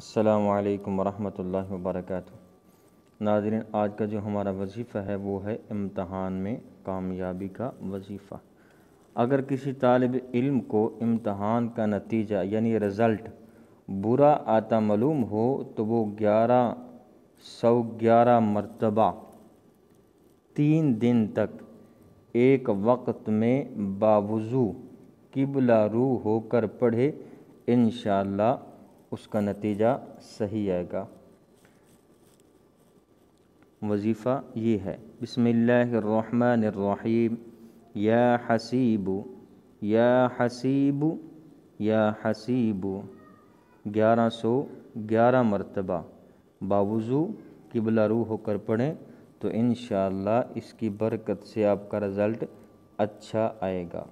السلام علیکم ورحمۃ اللہ وبرکاتہ ناظرین آج کا جو ہمارا وظیفہ ہے وہ ہے امتحان میں کامیابی کا وظیفہ اگر کسی طالب علم کو امتحان کا نتیجہ یعنی رزلٹ برا آتا معلوم ہو تو وہ گیارہ سو گیارہ مرتبہ تین دن تک ایک وقت میں باوضو قبلہ رو ہو کر پڑھے انشاءاللہ اللہ اس کا نتیجہ صحیح آئے گا وظیفہ یہ ہے بسم اللہ الرحمن الرحیم یا حسیب یا حسیب یا حسیب گیارہ سو گیارہ مرتبہ باوضو قبلہ روح ہو کر پڑھیں تو انشاءاللہ اس کی برکت سے آپ کا رزلٹ اچھا آئے گا